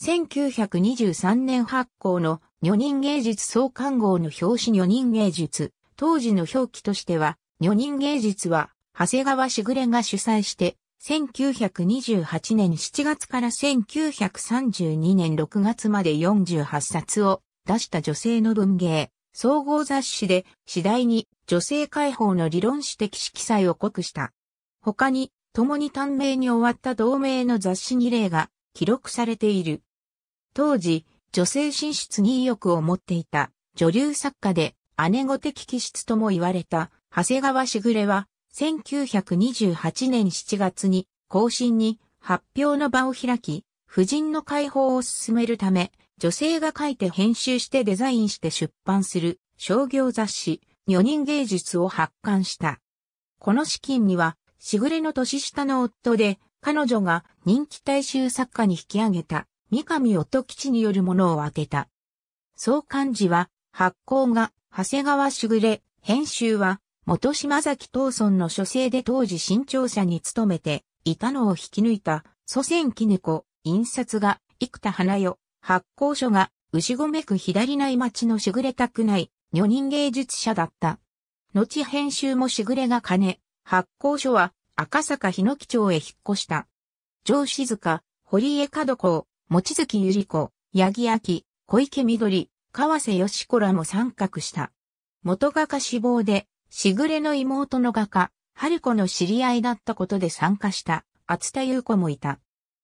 1923年発行の女人芸術創刊号の表紙女人芸術。当時の表記としては、女人芸術は、長谷川しぐれが主催して、1928年7月から1932年6月まで48冊を出した女性の文芸、総合雑誌で次第に女性解放の理論史的色彩を濃くした。他に、共に短命に終わった同盟の雑誌2例が記録されている。当時、女性進出に意欲を持っていた女流作家で姉御的気質とも言われた長谷川しぐれは1928年7月に更新に発表の場を開き、婦人の解放を進めるため、女性が書いて編集してデザインして出版する商業雑誌、女人芸術を発刊した。この資金には、しぐれの年下の夫で、彼女が人気大衆作家に引き上げた三上音吉によるものを当てた。創刊時は、発行が、長谷川しぐれ、編集は、元島崎東村の書生で当時新潮社に勤めて、いたのを引き抜いた、祖先絹子、印刷が、生田花代、発行書が、牛込区左内町のしぐれたくない、女人芸術者だった。後編集もしぐれが金、発行書は赤坂日野木町へ引っ越した。上静堀江角子、望月ゆり子、八木明、小池緑、川瀬よしこらも参画した。元画家志望で、しぐれの妹の画家、春子の知り合いだったことで参加した、厚田優子もいた。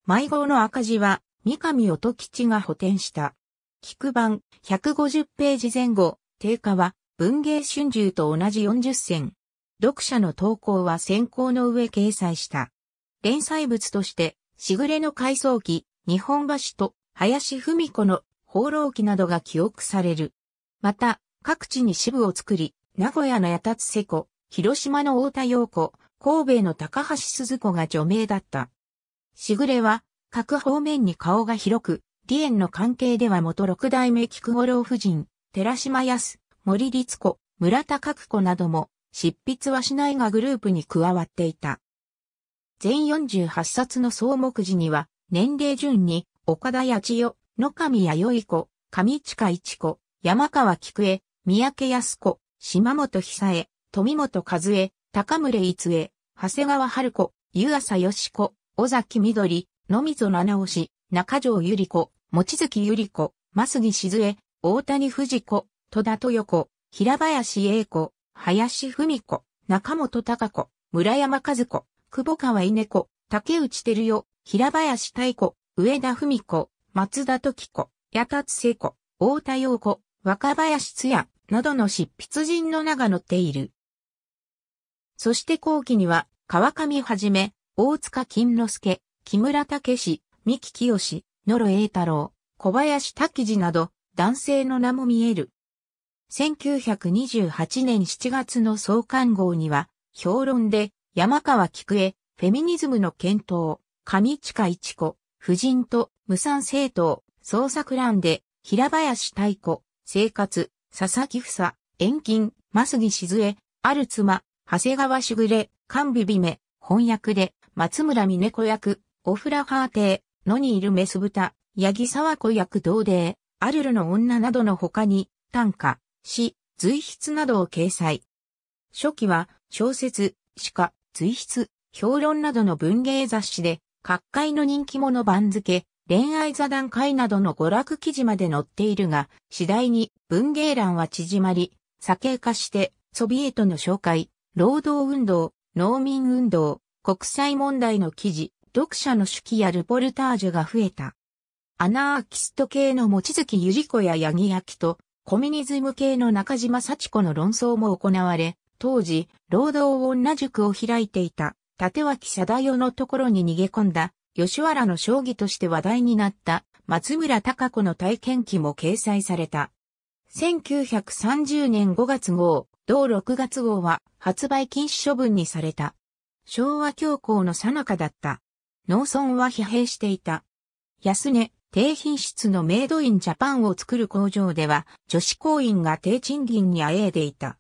迷子の赤字は、三上音吉が補填した。菊版、150ページ前後、定価は、文芸春秋と同じ40銭。読者の投稿は先行の上掲載した。連載物として、しぐれの回想記、日本橋と林文子の放浪記などが記憶される。また、各地に支部を作り、名古屋の八達瀬子、広島の太田洋子、神戸の高橋鈴子が著名だった。しぐれは、各方面に顔が広く、李縁の関係では元六代目菊五郎夫人、寺島康、森律子、村田角子なども、執筆はしないがグループに加わっていた。全48冊の総目次には、年齢順に、岡田八千代、野上弥生子、上近一子、山川菊江、三宅康子、島本久江、富本和江、高村逸江、長谷川春子、湯浅よし子、尾崎緑、のみ野溝七尾氏、中条ゆり子、望月ゆり子、増木静江、大谷藤子、戸田豊子、平林英子、林文子、中本隆子、村山和子、久保川稲子、竹内照代、平林太子、上田文子、松田時子、矢達聖子、大田洋子、若林津也、などの執筆人の名が載っている。そして後期には、川上はじめ、大塚金之助、木村武史、三木清、野呂栄太郎、小林滝次など、男性の名も見える。1928年7月の創刊号には、評論で、山川菊江、フェミニズムの検討、上近一子、夫人と無産政党、創作欄で、平林太子、生活、佐々木房、遠近、増木静江、ある妻、長谷川しぐれ、神ビ美メ、翻訳で、松村峰子役、オフラハーテー、野にいるメス豚、八木沢子役同盟、アルルの女などの他に、短歌、詩、随筆などを掲載。初期は、小説、詩歌、随筆、評論などの文芸雑誌で、各界の人気者番付、恋愛座談会などの娯楽記事まで載っているが、次第に文芸欄は縮まり、左傾化して、ソビエトの紹介、労働運動、農民運動、国際問題の記事、読者の手記やルポルタージュが増えた。アナーキスト系の持月ゆり子や八木焼と、コミュニズム系の中島幸子の論争も行われ、当時、労働女塾を開いていた立脇貞代のところに逃げ込んだ、吉原の将棋として話題になった松村隆子の体験記も掲載された。1930年5月号、同6月号は発売禁止処分にされた。昭和恐慌の最中だった。農村は疲弊していた。安値、低品質のメイドインジャパンを作る工場では、女子工員が低賃金にあえいでいた。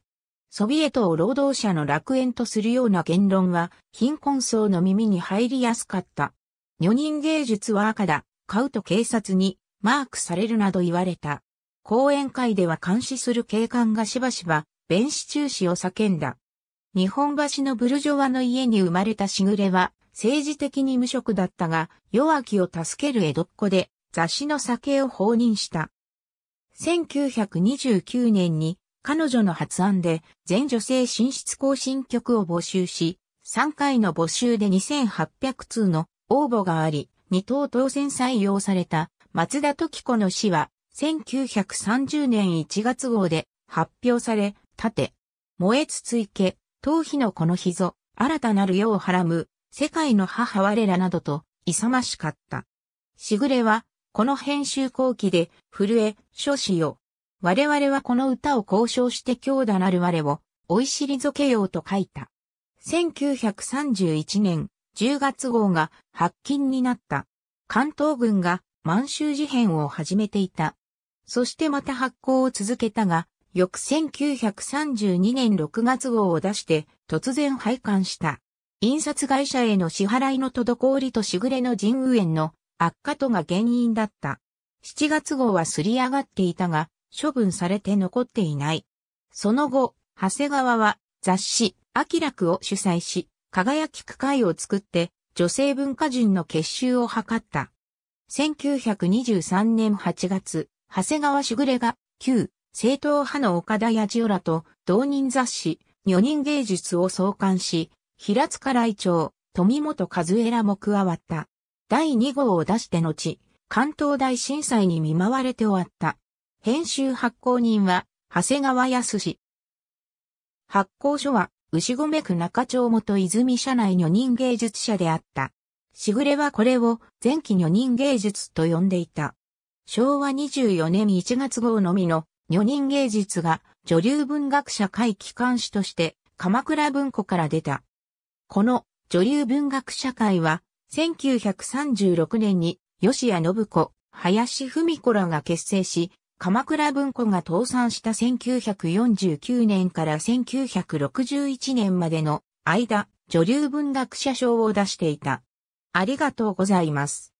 ソビエトを労働者の楽園とするような言論は、貧困層の耳に入りやすかった。女人芸術は赤だ、買うと警察にマークされるなど言われた。講演会では監視する警官がしばしば、弁士中止を叫んだ。日本橋のブルジョワの家に生まれたしぐれは、政治的に無職だったが、弱気を助ける江戸っ子で、雑誌の酒を放任した。1929年に彼女の発案で全女性進出更新局を募集し、3回の募集で2800通の応募があり、2等当選採用された松田時子の詩は1930年1月号で発表され、盾、燃えつついけ、頭皮のこの日ぞ、新たなる世をはらむ、世界の母我らなどと、勇ましかった。しぐれは、この編集後期で、震え、諸子よ、我々はこの歌を交渉して強打なる我を、追い退けようと書いた。1931年10月号が発禁になった。関東軍が満州事変を始めていた。そしてまた発行を続けたが、翌1932年6月号を出して突然廃刊した。印刷会社への支払いの滞りとしぐれの人運炎の悪化とが原因だった。7月号はすり上がっていたが、処分されて残っていない。その後、長谷川は雑誌、アキラクを主催し、輝き区会を作って女性文化人の結集を図った。1923年8月、長谷川しぐれが旧正統派の岡田や千代らと同人雑誌、女人芸術を創刊し、平塚来長、富本和恵らも加わった。第2号を出して後、関東大震災に見舞われて終わった。編集発行人は、長谷川康。発行所は、牛込区中町元泉社内女人芸術社であった。しぐれはこれを前期女人芸術と呼んでいた。昭和24年1月号のみの女人芸術が女流文学社会機関誌として鎌倉文庫から出た。この女流文学社会は1936年に吉谷信子、林文子らが結成し、鎌倉文庫が倒産した1949年から1961年までの間、女流文学者賞を出していた。ありがとうございます。